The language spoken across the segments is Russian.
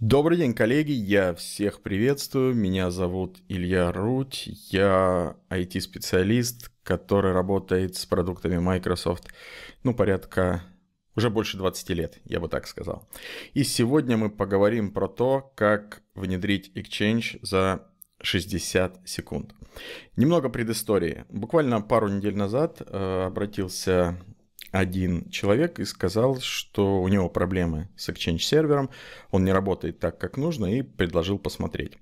Добрый день, коллеги, я всех приветствую. Меня зовут Илья Руть, я IT-специалист, который работает с продуктами Microsoft, ну, порядка уже больше 20 лет, я бы так сказал. И сегодня мы поговорим про то, как внедрить Exchange за 60 секунд. Немного предыстории. Буквально пару недель назад э, обратился один человек и сказал, что у него проблемы с Exchange сервером, он не работает так, как нужно, и предложил посмотреть.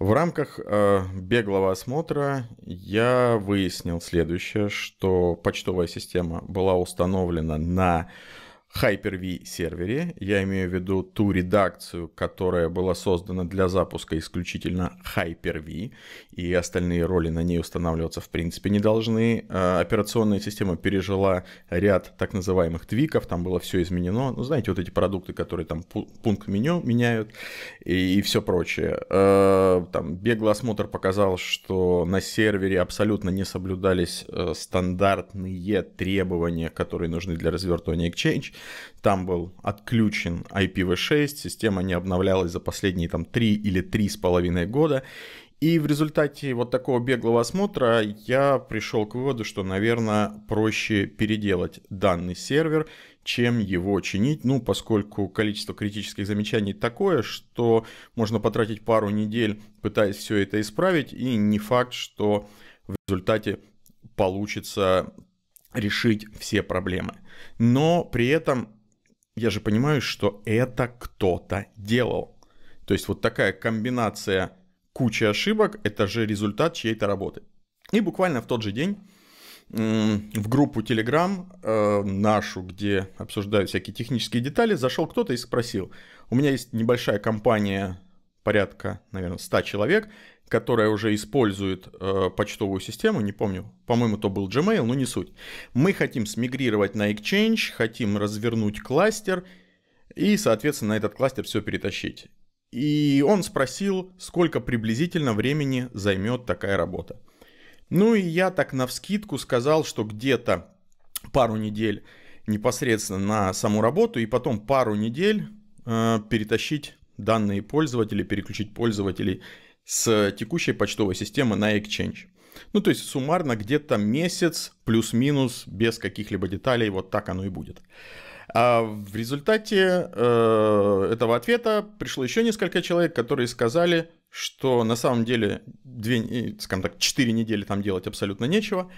В рамках э, беглого осмотра я выяснил следующее, что почтовая система была установлена на Hyper-V сервере. Я имею в виду ту редакцию, которая была создана для запуска исключительно Hyper-V, и остальные роли на ней устанавливаться в принципе не должны. А, операционная система пережила ряд так называемых твиков, там было все изменено. Ну, знаете, вот эти продукты, которые там пункт меню меняют и, и все прочее. А, там беглый осмотр показал, что на сервере абсолютно не соблюдались э, стандартные требования, которые нужны для развертывания Exchange. Там был отключен IPv6, система не обновлялась за последние там 3 или 3,5 года. И в результате вот такого беглого осмотра я пришел к выводу, что, наверное, проще переделать данный сервер, чем его чинить, ну, поскольку количество критических замечаний такое, что можно потратить пару недель, пытаясь все это исправить, и не факт, что в результате получится решить все проблемы. Но при этом я же понимаю, что это кто-то делал. То есть вот такая комбинация кучи ошибок, это же результат чьей-то работы. И буквально в тот же день в группу Telegram э, нашу, где обсуждают всякие технические детали, зашел кто-то и спросил. У меня есть небольшая компания, порядка, наверное, 100 человек которая уже использует э, почтовую систему, не помню, по-моему, то был Gmail, но не суть. Мы хотим смигрировать на Exchange, хотим развернуть кластер и, соответственно, на этот кластер все перетащить. И он спросил, сколько приблизительно времени займет такая работа. Ну и я так навскидку сказал, что где-то пару недель непосредственно на саму работу и потом пару недель э, перетащить данные пользователей, переключить пользователей с текущей почтовой системы на Exchange. Ну, то есть суммарно где-то месяц плюс-минус без каких-либо деталей, вот так оно и будет. А в результате э, этого ответа пришло еще несколько человек, которые сказали, что на самом деле две, э, скажем так, 4 недели там делать абсолютно нечего.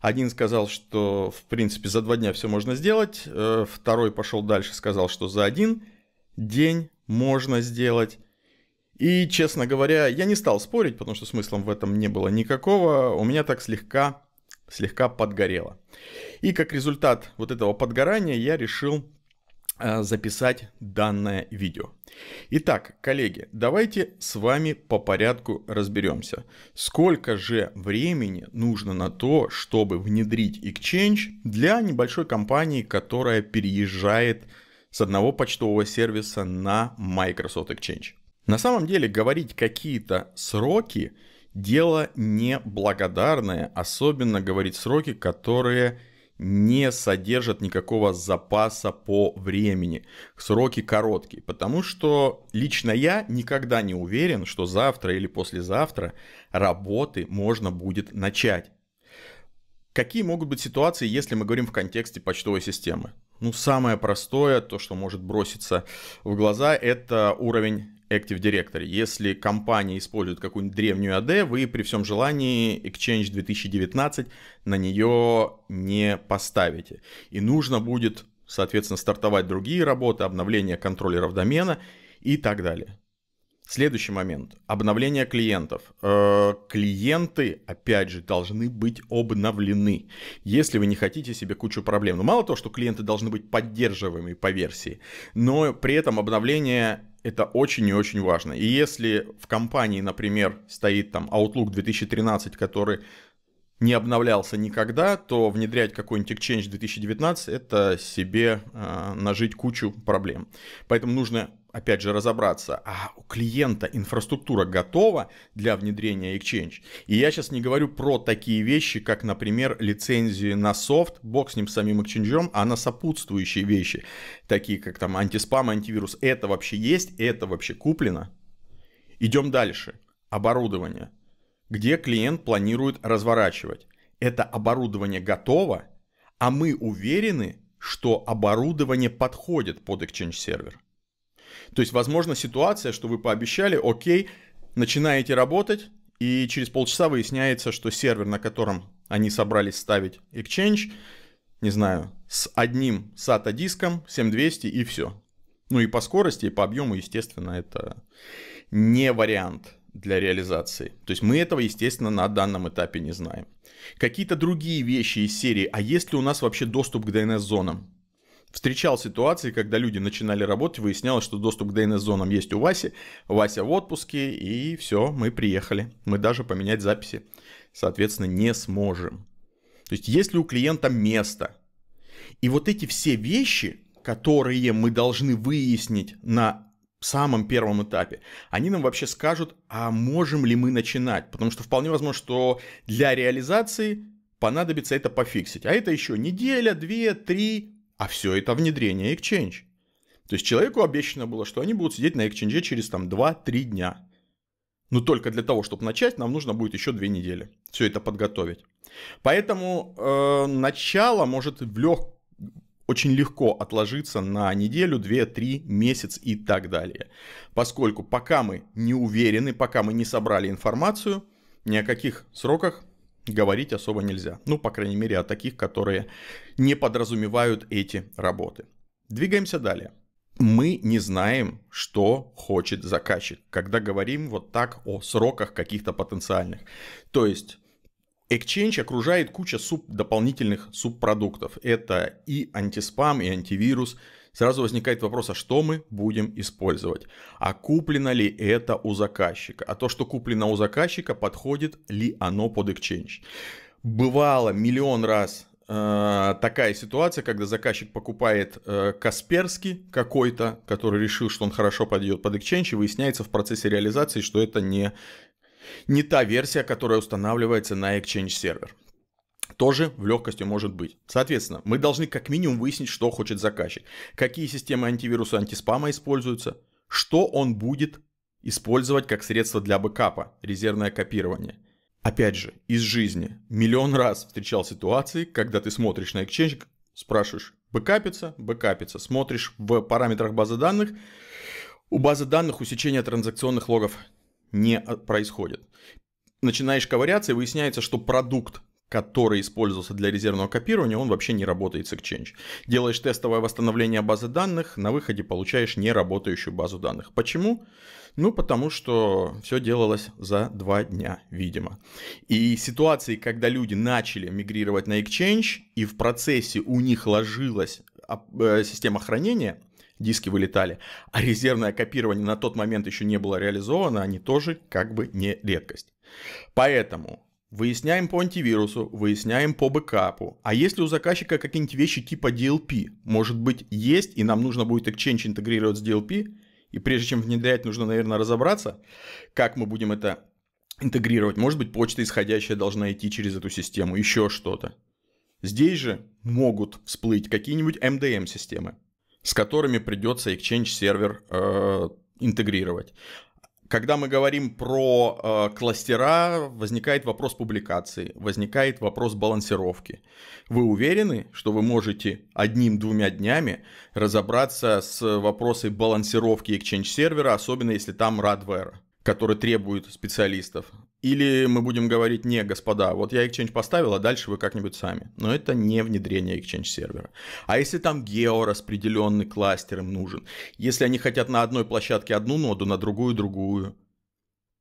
Один сказал, что в принципе за два дня все можно сделать, э, второй пошел дальше, сказал, что за один день можно сделать. И, честно говоря, я не стал спорить, потому что смыслом в этом не было никакого. У меня так слегка, слегка подгорело. И как результат вот этого подгорания я решил э, записать данное видео. Итак, коллеги, давайте с вами по порядку разберемся, сколько же времени нужно на то, чтобы внедрить Exchange для небольшой компании, которая переезжает с одного почтового сервиса на Microsoft Exchange. На самом деле говорить какие-то сроки дело неблагодарное, особенно говорить сроки, которые не содержат никакого запаса по времени. Сроки короткие, потому что лично я никогда не уверен, что завтра или послезавтра работы можно будет начать. Какие могут быть ситуации, если мы говорим в контексте почтовой системы? Ну, самое простое, то, что может броситься в глаза, это уровень Active Directory. Если компания использует какую-нибудь древнюю AD, вы при всем желании Exchange 2019 на нее не поставите. И нужно будет, соответственно, стартовать другие работы, обновление контроллеров домена и так далее. Следующий момент. Обновление клиентов. Э, клиенты, опять же, должны быть обновлены, если вы не хотите себе кучу проблем. ну мало того, что клиенты должны быть поддерживаемыми по версии, но при этом обновление это очень и очень важно. И если в компании, например, стоит там Outlook 2013, который не обновлялся никогда, то внедрять какой-нибудь Exchange 2019 это себе э, нажить кучу проблем. Поэтому нужно опять же разобраться, а у клиента инфраструктура готова для внедрения Exchange. И я сейчас не говорю про такие вещи, как, например, лицензии на софт, бог с ним самим Exchange, а на сопутствующие вещи, такие как там антиспам, антивирус. Это вообще есть, это вообще куплено. Идем дальше. Оборудование где клиент планирует разворачивать. Это оборудование готово, а мы уверены, что оборудование подходит под Exchange сервер. То есть, возможно, ситуация, что вы пообещали, окей, начинаете работать, и через полчаса выясняется, что сервер, на котором они собрались ставить Exchange, не знаю, с одним SATA диском 7200 и все. Ну и по скорости, и по объему, естественно, это не вариант для реализации. То есть мы этого, естественно, на данном этапе не знаем. Какие-то другие вещи из серии. А есть ли у нас вообще доступ к DNS-зонам? Встречал ситуации, когда люди начинали работать, выяснялось, что доступ к DNS-зонам есть у Васи, Вася в отпуске, и все, мы приехали. Мы даже поменять записи, соответственно, не сможем. То есть, есть ли у клиента место? И вот эти все вещи, которые мы должны выяснить на самом первом этапе, они нам вообще скажут, а можем ли мы начинать. Потому что вполне возможно, что для реализации понадобится это пофиксить. А это еще неделя, две, три, а все это внедрение Exchange. То есть человеку обещано было, что они будут сидеть на Exchange через там 2-3 дня. Но только для того, чтобы начать, нам нужно будет еще две недели все это подготовить. Поэтому э, начало может в легком очень легко отложиться на неделю, две, три, месяц и так далее. Поскольку пока мы не уверены, пока мы не собрали информацию, ни о каких сроках говорить особо нельзя. Ну, по крайней мере, о таких, которые не подразумевают эти работы. Двигаемся далее. Мы не знаем, что хочет заказчик, когда говорим вот так о сроках каких-то потенциальных. То есть Exchange окружает куча суб, дополнительных субпродуктов. Это и антиспам, и антивирус. Сразу возникает вопрос, а что мы будем использовать? А куплено ли это у заказчика? А то, что куплено у заказчика, подходит ли оно под Exchange? Бывало миллион раз э, такая ситуация, когда заказчик покупает э, Касперский какой-то, который решил, что он хорошо подойдет под Exchange, и выясняется в процессе реализации, что это не не та версия, которая устанавливается на Exchange сервер тоже в легкости может быть. Соответственно, мы должны как минимум выяснить, что хочет заказчик, какие системы антивируса антиспама используются, что он будет использовать как средство для бэкапа, резервное копирование. Опять же, из жизни миллион раз встречал ситуации, когда ты смотришь на Exchange, спрашиваешь, бэкапится, бэкапится, смотришь в параметрах базы данных, у базы данных усечение транзакционных логов не э, происходит. Начинаешь ковыряться, и выясняется, что продукт, который использовался для резервного копирования, он вообще не работает с Exchange. Делаешь тестовое восстановление базы данных, на выходе получаешь неработающую базу данных. Почему? Ну, потому что все делалось за два дня, видимо. И ситуации, когда люди начали мигрировать на Exchange, и в процессе у них ложилась а, э, система хранения – диски вылетали. А резервное копирование на тот момент еще не было реализовано, они тоже как бы не редкость. Поэтому Выясняем по антивирусу, выясняем по бэкапу. А если у заказчика какие-нибудь вещи типа DLP, может быть есть, и нам нужно будет Exchange интегрировать с DLP, и прежде чем внедрять, нужно, наверное, разобраться, как мы будем это интегрировать. Может быть, почта исходящая должна идти через эту систему, еще что-то. Здесь же могут всплыть какие-нибудь MDM-системы с которыми придется Exchange сервер э, интегрировать. Когда мы говорим про э, кластера, возникает вопрос публикации, возникает вопрос балансировки. Вы уверены, что вы можете одним-двумя днями разобраться с вопросой балансировки Exchange сервера, особенно если там радвера, который требует специалистов? Или мы будем говорить, не, господа, вот я Exchange поставил, а дальше вы как-нибудь сами. Но это не внедрение Exchange сервера. А если там геораспределенный кластер им нужен? Если они хотят на одной площадке одну ноду, на другую другую?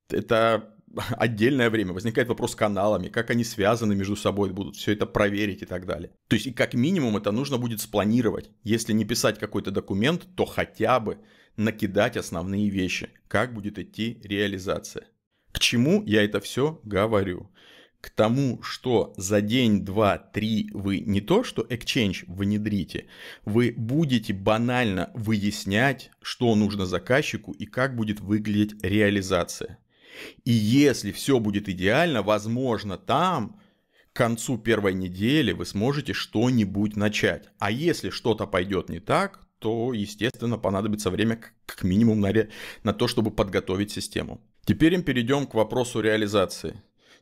Это отдельное время. Возникает вопрос с каналами, как они связаны между собой будут, все это проверить и так далее. То есть и как минимум это нужно будет спланировать. Если не писать какой-то документ, то хотя бы накидать основные вещи, как будет идти реализация. К чему я это все говорю? К тому, что за день, два, три вы не то, что Exchange внедрите, вы будете банально выяснять, что нужно заказчику и как будет выглядеть реализация. И если все будет идеально, возможно, там к концу первой недели вы сможете что-нибудь начать. А если что-то пойдет не так, то, естественно, понадобится время как минимум на, на то, чтобы подготовить систему. Теперь им перейдем к вопросу реализации.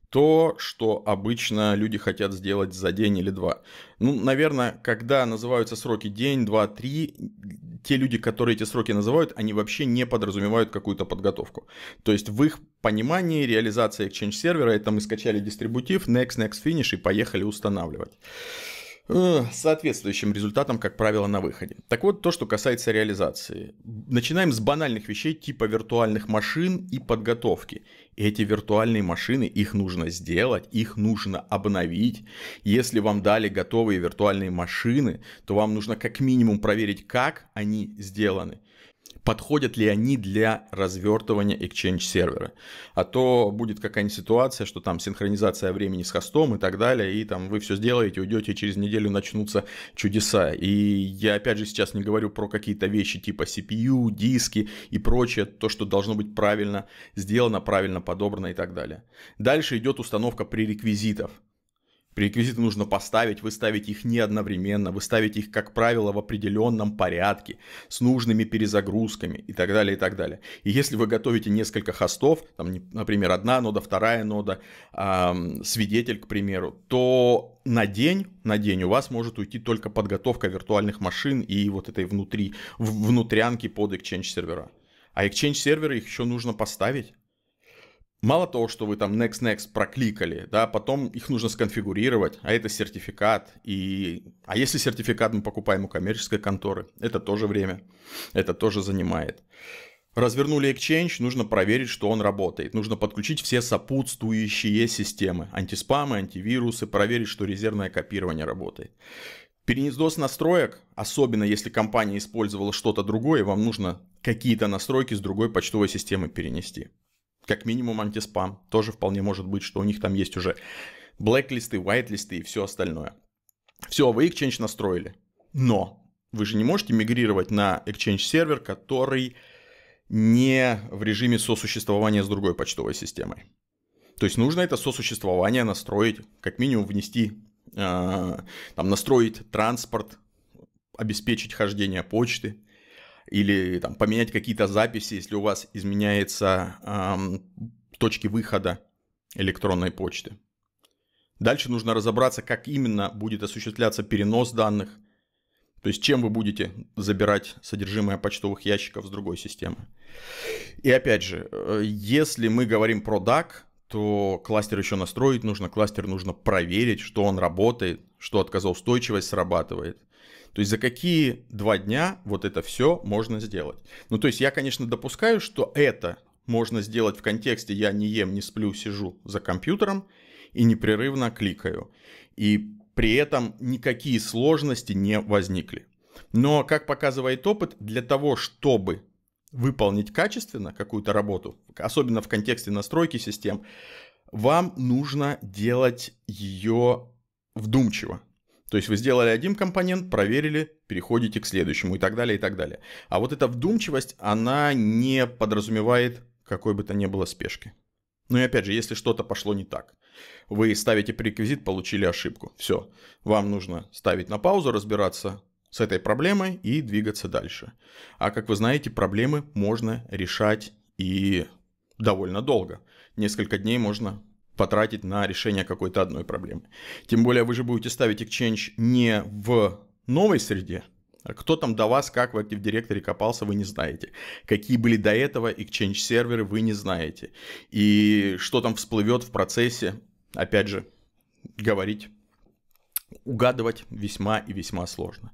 То, что обычно люди хотят сделать за день или два. Ну, наверное, когда называются сроки день, два, три, те люди, которые эти сроки называют, они вообще не подразумевают какую-то подготовку. То есть в их понимании реализация Exchange сервера, это мы скачали дистрибутив, next, next, finish и поехали устанавливать. Э, соответствующим результатом, как правило, на выходе. Так вот, то, что касается реализации. Начинаем с банальных вещей типа виртуальных машин и подготовки. Эти виртуальные машины, их нужно сделать, их нужно обновить. Если вам дали готовые виртуальные машины, то вам нужно как минимум проверить, как они сделаны подходят ли они для развертывания Exchange сервера. А то будет какая-нибудь ситуация, что там синхронизация времени с хостом и так далее, и там вы все сделаете, уйдете, и через неделю начнутся чудеса. И я опять же сейчас не говорю про какие-то вещи типа CPU, диски и прочее, то, что должно быть правильно сделано, правильно подобрано и так далее. Дальше идет установка пререквизитов. Реквизиты нужно поставить, вы ставите их не одновременно, вы ставите их, как правило, в определенном порядке, с нужными перезагрузками и так далее, и так далее. И если вы готовите несколько хостов, там, например, одна нода, вторая нода, эм, свидетель, к примеру, то на день, на день у вас может уйти только подготовка виртуальных машин и вот этой внутри, внутрянки под Exchange сервера. А Exchange серверы их еще нужно поставить. Мало того, что вы там Next Next прокликали, да, потом их нужно сконфигурировать, а это сертификат, и... А если сертификат мы покупаем у коммерческой конторы, это тоже время, это тоже занимает. Развернули Exchange, нужно проверить, что он работает. Нужно подключить все сопутствующие системы. Антиспамы, антивирусы, проверить, что резервное копирование работает. Перенесдос настроек, особенно если компания использовала что-то другое, вам нужно какие-то настройки с другой почтовой системы перенести как минимум антиспам. Тоже вполне может быть, что у них там есть уже блэклисты, вайтлисты и все остальное. Все, вы Exchange настроили. Но вы же не можете мигрировать на Exchange сервер, который не в режиме сосуществования с другой почтовой системой. То есть нужно это сосуществование настроить, как минимум внести, э, там, настроить транспорт, обеспечить хождение почты, или там, поменять какие-то записи, если у вас изменяется эм, точки выхода электронной почты. Дальше нужно разобраться, как именно будет осуществляться перенос данных, то есть чем вы будете забирать содержимое почтовых ящиков с другой системы. И опять же, э, если мы говорим про DAC, а то кластер еще настроить нужно, кластер нужно проверить, что он работает, что отказоустойчивость срабатывает. То есть за какие два дня вот это все можно сделать? Ну, то есть я, конечно, допускаю, что это можно сделать в контексте «я не ем, не сплю, сижу за компьютером и непрерывно кликаю». И при этом никакие сложности не возникли. Но, как показывает опыт, для того, чтобы выполнить качественно какую-то работу, особенно в контексте настройки систем, вам нужно делать ее вдумчиво. То есть вы сделали один компонент, проверили, переходите к следующему и так далее, и так далее. А вот эта вдумчивость, она не подразумевает какой бы то ни было спешки. Ну и опять же, если что-то пошло не так, вы ставите пререквизит, получили ошибку. Все, вам нужно ставить на паузу, разбираться с этой проблемой и двигаться дальше. А как вы знаете, проблемы можно решать и довольно долго. Несколько дней можно потратить на решение какой-то одной проблемы. Тем более вы же будете ставить Exchange не в новой среде, а кто там до вас, как в Active Directory копался, вы не знаете. Какие были до этого Exchange серверы, вы не знаете. И что там всплывет в процессе, опять же, говорить угадывать весьма и весьма сложно.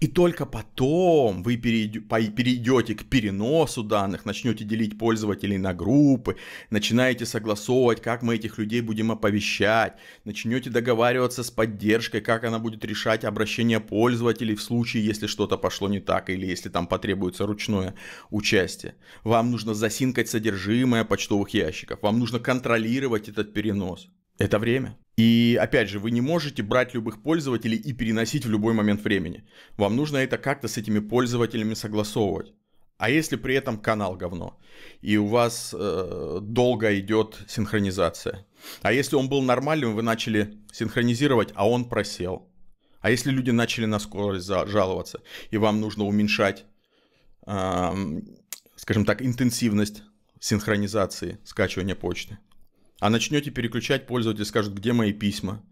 И только потом вы перейдете к переносу данных, начнете делить пользователей на группы, начинаете согласовывать, как мы этих людей будем оповещать, начнете договариваться с поддержкой, как она будет решать обращение пользователей в случае, если что-то пошло не так или если там потребуется ручное участие. Вам нужно засинкать содержимое почтовых ящиков, вам нужно контролировать этот перенос. Это время. И опять же, вы не можете брать любых пользователей и переносить в любой момент времени. Вам нужно это как-то с этими пользователями согласовывать. А если при этом канал говно, и у вас э, долго идет синхронизация. А если он был нормальным, вы начали синхронизировать, а он просел. А если люди начали на скорость жаловаться, и вам нужно уменьшать, э, скажем так, интенсивность синхронизации скачивания почты, а начнете переключать, пользователь скажет, где мои письма.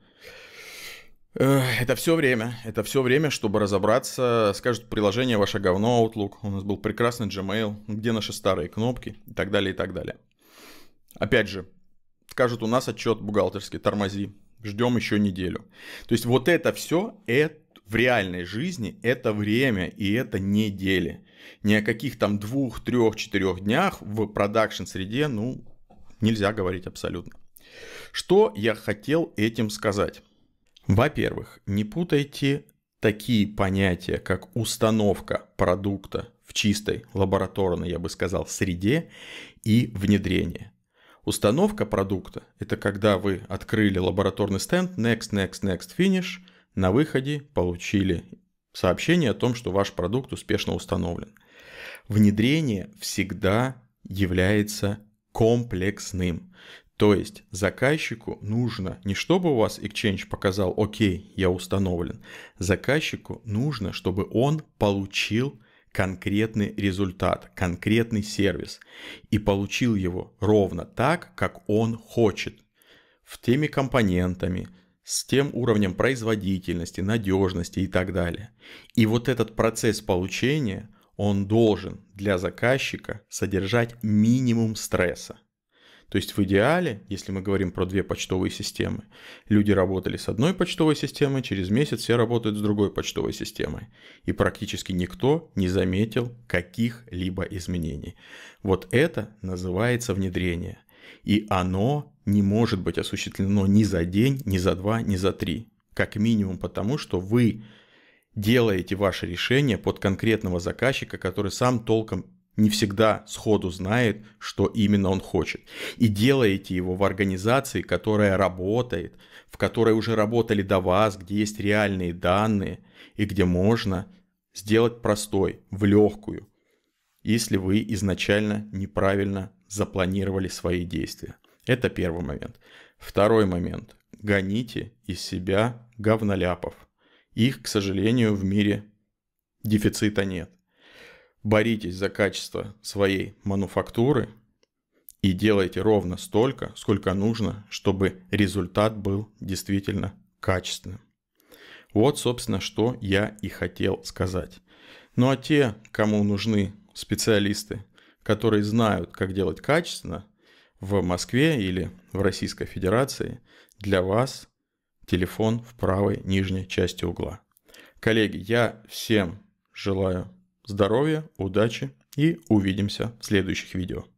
Это все время, это все время, чтобы разобраться, скажет приложение ваше говно Outlook, у нас был прекрасный Gmail, где наши старые кнопки и так далее, и так далее. Опять же, скажут у нас отчет бухгалтерский, тормози, ждем еще неделю. То есть вот это все это в реальной жизни, это время и это недели. Ни о каких там двух, трех, четырех днях в продакшн среде, ну, нельзя говорить абсолютно. Что я хотел этим сказать? Во-первых, не путайте такие понятия, как установка продукта в чистой лабораторной, я бы сказал, среде и внедрение. Установка продукта – это когда вы открыли лабораторный стенд Next, Next, Next, Finish, на выходе получили сообщение о том, что ваш продукт успешно установлен. Внедрение всегда является комплексным. То есть заказчику нужно не чтобы у вас Exchange показал «Окей, я установлен», заказчику нужно, чтобы он получил конкретный результат, конкретный сервис и получил его ровно так, как он хочет, в теми компонентами, с тем уровнем производительности, надежности и так далее. И вот этот процесс получения – он должен для заказчика содержать минимум стресса. То есть в идеале, если мы говорим про две почтовые системы, люди работали с одной почтовой системой, через месяц все работают с другой почтовой системой. И практически никто не заметил каких-либо изменений. Вот это называется внедрение. И оно не может быть осуществлено ни за день, ни за два, ни за три. Как минимум потому, что вы делаете ваши решения под конкретного заказчика, который сам толком не всегда сходу знает, что именно он хочет. И делаете его в организации, которая работает, в которой уже работали до вас, где есть реальные данные и где можно сделать простой, в легкую, если вы изначально неправильно запланировали свои действия. Это первый момент. Второй момент. Гоните из себя говноляпов – их, к сожалению, в мире дефицита нет. Боритесь за качество своей мануфактуры и делайте ровно столько, сколько нужно, чтобы результат был действительно качественным. Вот, собственно, что я и хотел сказать. Ну а те, кому нужны специалисты, которые знают, как делать качественно, в Москве или в Российской Федерации, для вас телефон в правой нижней части угла. Коллеги, я всем желаю здоровья, удачи и увидимся в следующих видео.